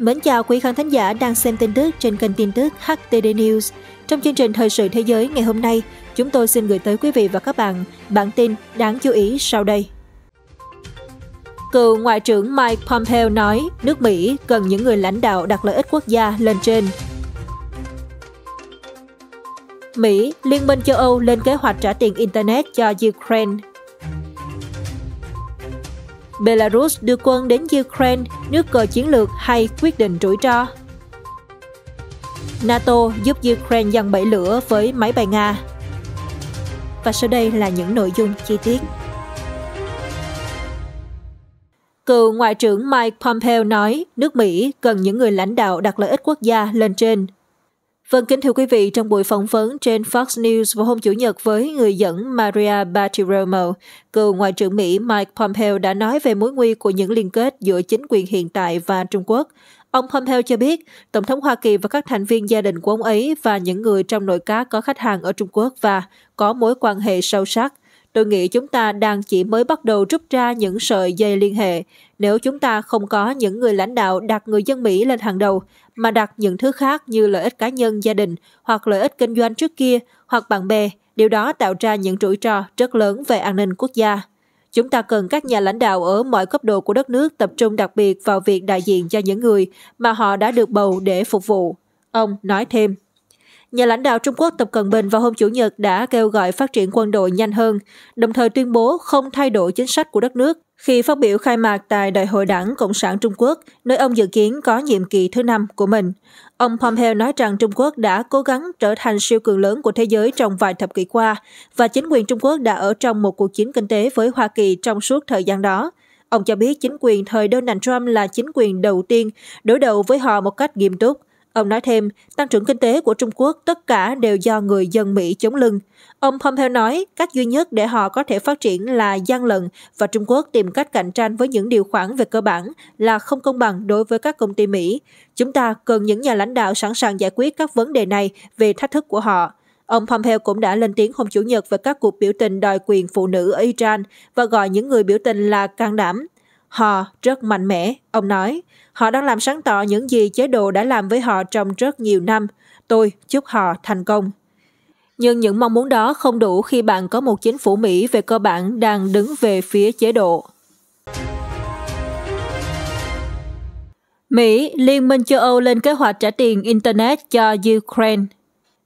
Mến chào quý khán thính giả đang xem tin tức trên kênh tin tức HTD News. Trong chương trình Thời sự thế giới ngày hôm nay, chúng tôi xin gửi tới quý vị và các bạn bản tin đáng chú ý sau đây. Cựu Ngoại trưởng Mike Pompeo nói nước Mỹ cần những người lãnh đạo đặt lợi ích quốc gia lên trên. Mỹ, Liên minh châu Âu lên kế hoạch trả tiền Internet cho Ukraine Belarus đưa quân đến Ukraine, nước cờ chiến lược hay quyết định rủi ro? NATO giúp Ukraine dằn bẫy lửa với máy bay Nga. Và sau đây là những nội dung chi tiết. Cựu Ngoại trưởng Mike Pompeo nói nước Mỹ cần những người lãnh đạo đặt lợi ích quốc gia lên trên Vâng, kính thưa quý vị, trong buổi phỏng vấn trên Fox News vào hôm Chủ nhật với người dẫn Maria Bartiromo, cựu Ngoại trưởng Mỹ Mike Pompeo đã nói về mối nguy của những liên kết giữa chính quyền hiện tại và Trung Quốc. Ông Pompeo cho biết, Tổng thống Hoa Kỳ và các thành viên gia đình của ông ấy và những người trong nội các có khách hàng ở Trung Quốc và có mối quan hệ sâu sắc – Tôi nghĩ chúng ta đang chỉ mới bắt đầu rút ra những sợi dây liên hệ. Nếu chúng ta không có những người lãnh đạo đặt người dân Mỹ lên hàng đầu, mà đặt những thứ khác như lợi ích cá nhân gia đình hoặc lợi ích kinh doanh trước kia hoặc bạn bè, điều đó tạo ra những rủi ro rất lớn về an ninh quốc gia. Chúng ta cần các nhà lãnh đạo ở mọi cấp độ của đất nước tập trung đặc biệt vào việc đại diện cho những người mà họ đã được bầu để phục vụ. Ông nói thêm nhà lãnh đạo Trung Quốc Tập Cận Bình vào hôm Chủ nhật đã kêu gọi phát triển quân đội nhanh hơn, đồng thời tuyên bố không thay đổi chính sách của đất nước. Khi phát biểu khai mạc tại Đại hội Đảng Cộng sản Trung Quốc, nơi ông dự kiến có nhiệm kỳ thứ năm của mình, ông Pompeo nói rằng Trung Quốc đã cố gắng trở thành siêu cường lớn của thế giới trong vài thập kỷ qua và chính quyền Trung Quốc đã ở trong một cuộc chiến kinh tế với Hoa Kỳ trong suốt thời gian đó. Ông cho biết chính quyền thời Donald Trump là chính quyền đầu tiên đối đầu với họ một cách nghiêm túc Ông nói thêm, tăng trưởng kinh tế của Trung Quốc tất cả đều do người dân Mỹ chống lưng. Ông Pompeo nói, cách duy nhất để họ có thể phát triển là gian lận và Trung Quốc tìm cách cạnh tranh với những điều khoản về cơ bản là không công bằng đối với các công ty Mỹ. Chúng ta cần những nhà lãnh đạo sẵn sàng giải quyết các vấn đề này về thách thức của họ. Ông Pompeo cũng đã lên tiếng hôm Chủ nhật về các cuộc biểu tình đòi quyền phụ nữ ở Iran và gọi những người biểu tình là can đảm. Họ rất mạnh mẽ, ông nói. Họ đang làm sáng tỏ những gì chế độ đã làm với họ trong rất nhiều năm. Tôi chúc họ thành công. Nhưng những mong muốn đó không đủ khi bạn có một chính phủ Mỹ về cơ bản đang đứng về phía chế độ. Mỹ, Liên minh châu Âu lên kế hoạch trả tiền Internet cho Ukraine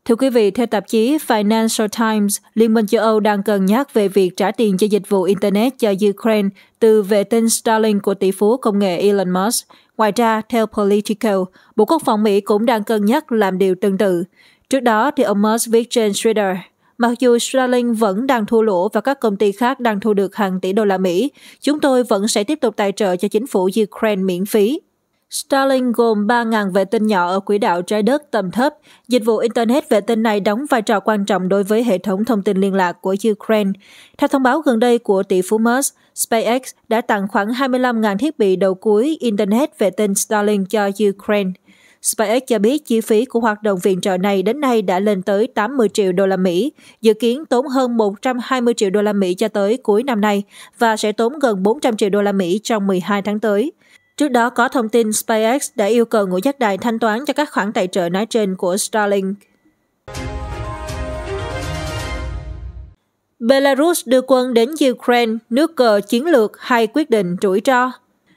Thưa quý vị, theo tạp chí Financial Times, Liên minh châu Âu đang cân nhắc về việc trả tiền cho dịch vụ Internet cho Ukraine từ vệ tinh Starlink của tỷ phú công nghệ Elon Musk. Ngoài ra, theo Politico, Bộ Quốc phòng Mỹ cũng đang cân nhắc làm điều tương tự. Trước đó, thì ông Musk viết trên Twitter, Mặc dù Starlink vẫn đang thua lỗ và các công ty khác đang thu được hàng tỷ đô la Mỹ, chúng tôi vẫn sẽ tiếp tục tài trợ cho chính phủ Ukraine miễn phí. Starlink gồm 3.000 vệ tinh nhỏ ở quỹ đạo trái đất tầm thấp. Dịch vụ Internet vệ tinh này đóng vai trò quan trọng đối với hệ thống thông tin liên lạc của Ukraine. Theo thông báo gần đây của tỷ phú Musk, SpaceX đã tặng khoảng 25.000 thiết bị đầu cuối Internet vệ tinh Starlink cho Ukraine. SpaceX cho biết chi phí của hoạt động viện trợ này đến nay đã lên tới 80 triệu đô la Mỹ, dự kiến tốn hơn 120 triệu đô la Mỹ cho tới cuối năm nay và sẽ tốn gần 400 triệu đô la Mỹ trong 12 tháng tới. Trước đó có thông tin SpaceX đã yêu cầu ngũ giác đài thanh toán cho các khoản tài trợ nói trên của Starlink. Belarus đưa quân đến Ukraine, nước cờ chiến lược hay quyết định rủi ro.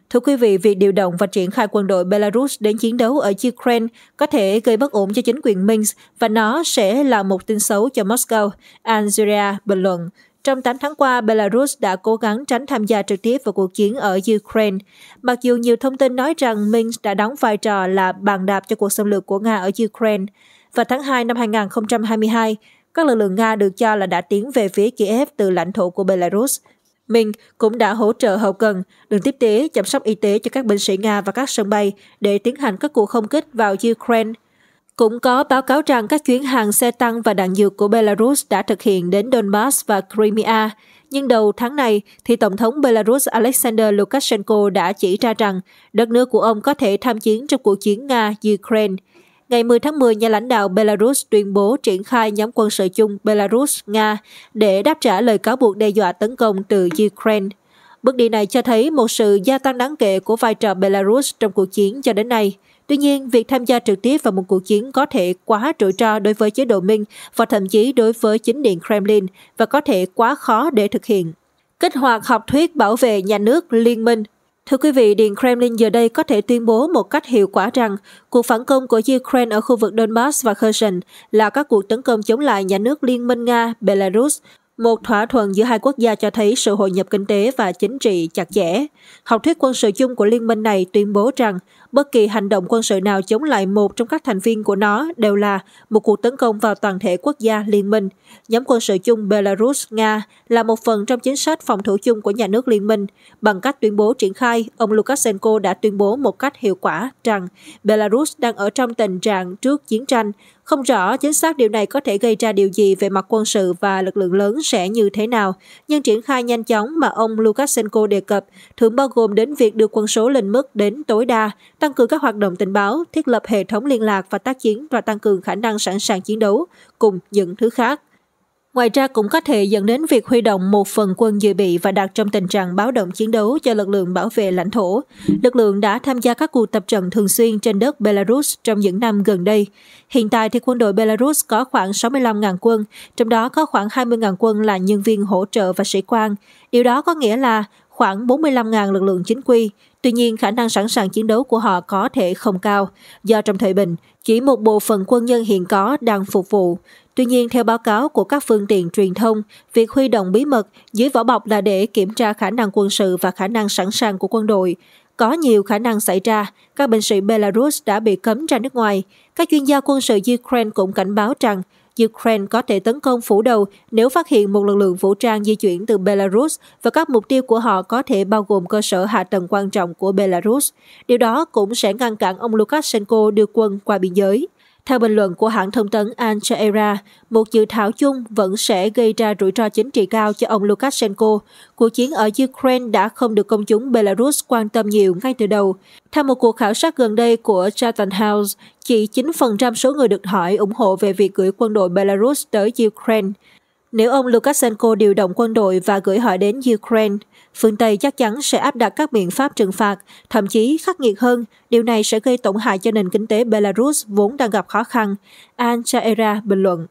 Thưa quý vị, việc điều động và triển khai quân đội Belarus đến chiến đấu ở Ukraine có thể gây bất ổn cho chính quyền Minsk và nó sẽ là một tin xấu cho Moscow, Algeria bình luận. Trong 8 tháng qua, Belarus đã cố gắng tránh tham gia trực tiếp vào cuộc chiến ở Ukraine, mặc dù nhiều thông tin nói rằng Minsk đã đóng vai trò là bàn đạp cho cuộc xâm lược của Nga ở Ukraine. Vào tháng 2 năm 2022, các lực lượng Nga được cho là đã tiến về phía Kiev từ lãnh thổ của Belarus. Minsk cũng đã hỗ trợ hậu cần, đường tiếp tế, chăm sóc y tế cho các binh sĩ Nga và các sân bay để tiến hành các cuộc không kích vào Ukraine cũng có báo cáo rằng các chuyến hàng xe tăng và đạn dược của Belarus đã thực hiện đến Donbass và Crimea. Nhưng đầu tháng này, thì Tổng thống Belarus Alexander Lukashenko đã chỉ ra rằng đất nước của ông có thể tham chiến trong cuộc chiến Nga-Ukraine. Ngày 10 tháng 10, nhà lãnh đạo Belarus tuyên bố triển khai nhóm quân sự chung Belarus-Nga để đáp trả lời cáo buộc đe dọa tấn công từ Ukraine. Bước đi này cho thấy một sự gia tăng đáng kể của vai trò Belarus trong cuộc chiến cho đến nay – Tuy nhiên, việc tham gia trực tiếp vào một cuộc chiến có thể quá rủi ro đối với chế độ Minh và thậm chí đối với chính điện Kremlin và có thể quá khó để thực hiện. Kích hoạt học thuyết bảo vệ nhà nước liên minh Thưa quý vị, Điện Kremlin giờ đây có thể tuyên bố một cách hiệu quả rằng cuộc phản công của Ukraine ở khu vực Donbass và Kherson là các cuộc tấn công chống lại nhà nước Liên minh Nga-Belarus, một thỏa thuận giữa hai quốc gia cho thấy sự hội nhập kinh tế và chính trị chặt chẽ. Học thuyết quân sự chung của liên minh này tuyên bố rằng bất kỳ hành động quân sự nào chống lại một trong các thành viên của nó đều là một cuộc tấn công vào toàn thể quốc gia liên minh. Nhóm quân sự chung Belarus-Nga là một phần trong chính sách phòng thủ chung của nhà nước liên minh. Bằng cách tuyên bố triển khai, ông Lukashenko đã tuyên bố một cách hiệu quả rằng Belarus đang ở trong tình trạng trước chiến tranh. Không rõ chính xác điều này có thể gây ra điều gì về mặt quân sự và lực lượng lớn sẽ như thế nào, nhưng triển khai nhanh chóng mà ông Lukashenko đề cập thường bao gồm đến việc đưa quân số lên mức đến tối đa, tăng cường các hoạt động tình báo, thiết lập hệ thống liên lạc và tác chiến và tăng cường khả năng sẵn sàng chiến đấu, cùng những thứ khác. Ngoài ra cũng có thể dẫn đến việc huy động một phần quân dự bị và đặt trong tình trạng báo động chiến đấu cho lực lượng bảo vệ lãnh thổ. Lực lượng đã tham gia các cuộc tập trận thường xuyên trên đất Belarus trong những năm gần đây. Hiện tại thì quân đội Belarus có khoảng 65.000 quân, trong đó có khoảng 20.000 quân là nhân viên hỗ trợ và sĩ quan. Điều đó có nghĩa là khoảng 45.000 lực lượng chính quy, Tuy nhiên, khả năng sẵn sàng chiến đấu của họ có thể không cao, do trong thời bình, chỉ một bộ phận quân nhân hiện có đang phục vụ. Tuy nhiên, theo báo cáo của các phương tiện truyền thông, việc huy động bí mật dưới vỏ bọc là để kiểm tra khả năng quân sự và khả năng sẵn sàng của quân đội. Có nhiều khả năng xảy ra, các binh sĩ Belarus đã bị cấm ra nước ngoài. Các chuyên gia quân sự Ukraine cũng cảnh báo rằng Ukraine có thể tấn công phủ đầu nếu phát hiện một lực lượng vũ trang di chuyển từ Belarus và các mục tiêu của họ có thể bao gồm cơ sở hạ tầng quan trọng của Belarus. Điều đó cũng sẽ ngăn cản ông Lukashenko đưa quân qua biên giới. Theo bình luận của hãng thông tấn Al Jazeera, một dự thảo chung vẫn sẽ gây ra rủi ro chính trị cao cho ông Lukashenko. Cuộc chiến ở Ukraine đã không được công chúng Belarus quan tâm nhiều ngay từ đầu. Theo một cuộc khảo sát gần đây của Chatham House, chỉ 9% số người được hỏi ủng hộ về việc gửi quân đội Belarus tới Ukraine. Nếu ông Lukashenko điều động quân đội và gửi họ đến Ukraine, phương Tây chắc chắn sẽ áp đặt các biện pháp trừng phạt, thậm chí khắc nghiệt hơn. Điều này sẽ gây tổn hại cho nền kinh tế Belarus vốn đang gặp khó khăn. Al Jazeera bình luận.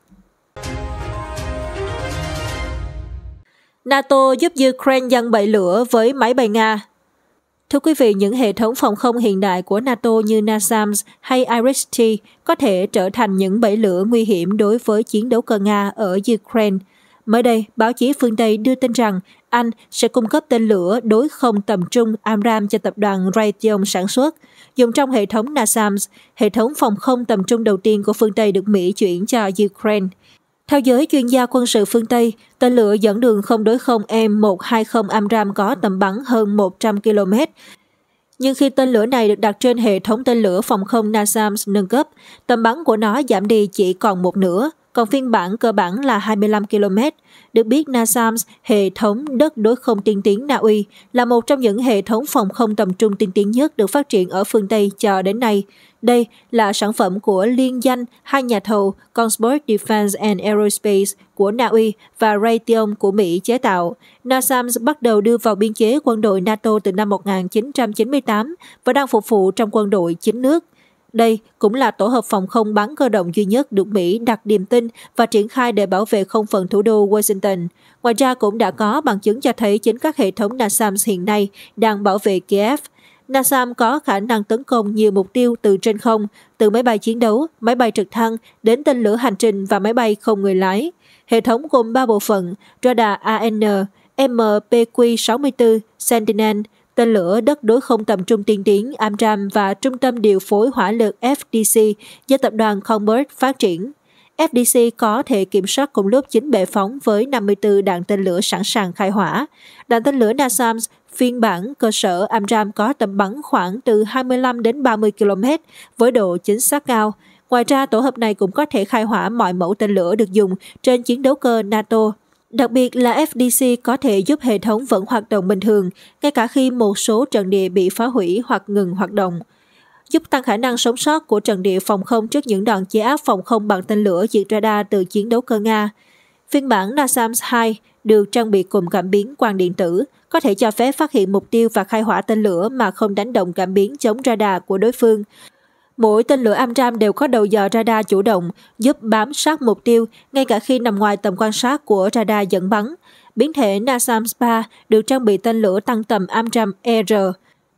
NATO giúp Ukraine dăng bậy lửa với máy bay Nga Thưa quý vị, những hệ thống phòng không hiện đại của NATO như NASAMS hay IRIS-T có thể trở thành những bẫy lửa nguy hiểm đối với chiến đấu cơ Nga ở Ukraine. Mới đây, báo chí phương Tây đưa tin rằng Anh sẽ cung cấp tên lửa đối không tầm trung Amram cho tập đoàn Raytheon sản xuất. Dùng trong hệ thống NASAMS, hệ thống phòng không tầm trung đầu tiên của phương Tây được Mỹ chuyển cho Ukraine. Theo giới chuyên gia quân sự phương Tây, tên lửa dẫn đường không đối không M120 Amram có tầm bắn hơn 100 km. Nhưng khi tên lửa này được đặt trên hệ thống tên lửa phòng không NASAMS nâng cấp, tầm bắn của nó giảm đi chỉ còn một nửa, còn phiên bản cơ bản là 25 km. Được biết, NASAMS, hệ thống đất đối không tiên tiến Na Uy, là một trong những hệ thống phòng không tầm trung tiên tiến nhất được phát triển ở phương Tây cho đến nay. Đây là sản phẩm của liên danh hai nhà thầu Kongsberg Defense and Aerospace của Na Uy và Raytheon của Mỹ chế tạo. NASAMS bắt đầu đưa vào biên chế quân đội NATO từ năm 1998 và đang phục vụ trong quân đội chính nước. Đây cũng là tổ hợp phòng không bắn cơ động duy nhất được Mỹ đặt niềm tin và triển khai để bảo vệ không phận thủ đô Washington. Ngoài ra cũng đã có bằng chứng cho thấy chính các hệ thống NASAMS hiện nay đang bảo vệ Kiev – NASAM có khả năng tấn công nhiều mục tiêu từ trên không, từ máy bay chiến đấu, máy bay trực thăng đến tên lửa hành trình và máy bay không người lái. Hệ thống gồm 3 bộ phận, radar AN, MPQ-64 Sentinel, tên lửa đất đối không tầm trung tiên tiến AMRAAM và trung tâm điều phối hỏa lực FDC do tập đoàn Convert phát triển. FDC có thể kiểm soát cùng lúc 9 bệ phóng với 54 đạn tên lửa sẵn sàng khai hỏa. Đạn tên lửa NASAMS phiên bản cơ sở Amram có tầm bắn khoảng từ 25 đến 30 km với độ chính xác cao. Ngoài ra, tổ hợp này cũng có thể khai hỏa mọi mẫu tên lửa được dùng trên chiến đấu cơ NATO. Đặc biệt là FDC có thể giúp hệ thống vẫn hoạt động bình thường, ngay cả khi một số trận địa bị phá hủy hoặc ngừng hoạt động giúp tăng khả năng sống sót của trận địa phòng không trước những đòn chế áp phòng không bằng tên lửa diệt radar từ chiến đấu cơ Nga. Phiên bản NASAMS 2 được trang bị cùng cảm biến quang điện tử, có thể cho phép phát hiện mục tiêu và khai hỏa tên lửa mà không đánh động cảm biến chống radar của đối phương. Mỗi tên lửa Amram đều có đầu dò radar chủ động, giúp bám sát mục tiêu ngay cả khi nằm ngoài tầm quan sát của radar dẫn bắn. Biến thể NASAMS-3 được trang bị tên lửa tăng tầm Amram ER,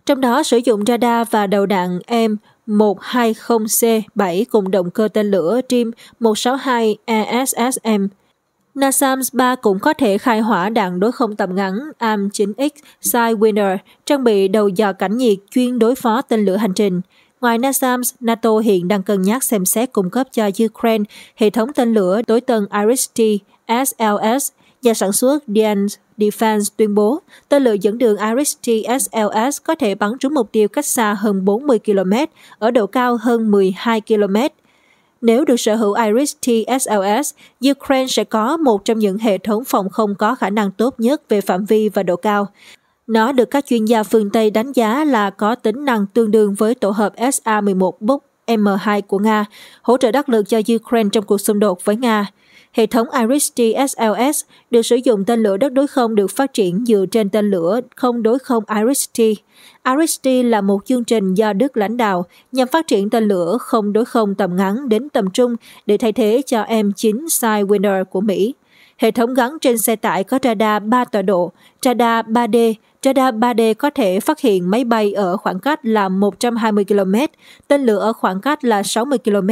trong đó sử dụng radar và đầu đạn M120C7 cùng động cơ tên lửa Trim 162 ESSM. NASAMS 3 cũng có thể khai hỏa đạn đối không tầm ngắn ARM-9X Sidewinder, trang bị đầu dò cảnh nhiệt chuyên đối phó tên lửa hành trình. Ngoài NASAMS, NATO hiện đang cân nhắc xem xét cung cấp cho Ukraine hệ thống tên lửa đối tần Iris-T SLS, nhà sản xuất Dian Defense tuyên bố, tên lửa dẫn đường Iris TSLS có thể bắn trúng mục tiêu cách xa hơn 40 km, ở độ cao hơn 12 km. Nếu được sở hữu Iris TSLS, Ukraine sẽ có một trong những hệ thống phòng không có khả năng tốt nhất về phạm vi và độ cao. Nó được các chuyên gia phương Tây đánh giá là có tính năng tương đương với tổ hợp SA-11 Buk M2 của Nga, hỗ trợ đắc lực cho Ukraine trong cuộc xung đột với Nga. Hệ thống IRIS-T SLS được sử dụng tên lửa đất đối không được phát triển dựa trên tên lửa không đối không IRIS-T. IRIS-T là một chương trình do Đức lãnh đạo nhằm phát triển tên lửa không đối không tầm ngắn đến tầm trung để thay thế cho M9 Sidewinder của Mỹ. Hệ thống gắn trên xe tải có radar 3 tọa độ, radar 3D, radar 3D có thể phát hiện máy bay ở khoảng cách là 120 km, tên lửa ở khoảng cách là 60 km,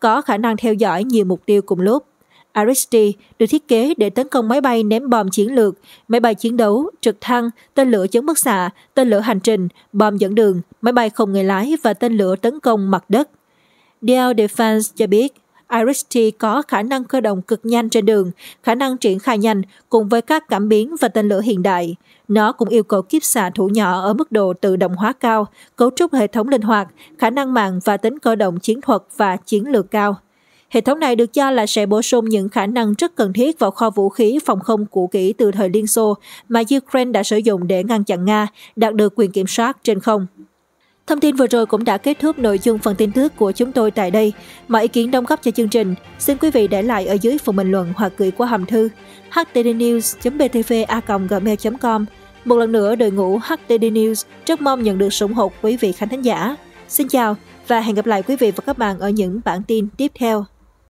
có khả năng theo dõi nhiều mục tiêu cùng lúc. Aristi được thiết kế để tấn công máy bay ném bom chiến lược, máy bay chiến đấu, trực thăng, tên lửa chống bức xạ, tên lửa hành trình, bom dẫn đường, máy bay không người lái và tên lửa tấn công mặt đất. Dell Defense cho biết, Aristi có khả năng cơ động cực nhanh trên đường, khả năng triển khai nhanh cùng với các cảm biến và tên lửa hiện đại. Nó cũng yêu cầu kiếp xạ thủ nhỏ ở mức độ tự động hóa cao, cấu trúc hệ thống linh hoạt, khả năng mạng và tính cơ động chiến thuật và chiến lược cao. Hệ thống này được cho là sẽ bổ sung những khả năng rất cần thiết vào kho vũ khí phòng không cũ kỹ từ thời Liên Xô mà Ukraine đã sử dụng để ngăn chặn Nga, đạt được quyền kiểm soát trên không. Thông tin vừa rồi cũng đã kết thúc nội dung phần tin tức của chúng tôi tại đây. Mọi ý kiến đóng góp cho chương trình, xin quý vị để lại ở dưới phần bình luận hoặc gửi qua hòm thư htdnews.btva.gmail.com. Một lần nữa, đội ngũ HTD News rất mong nhận được sự ủng hộ quý vị khán thính giả. Xin chào và hẹn gặp lại quý vị và các bạn ở những bản tin tiếp theo.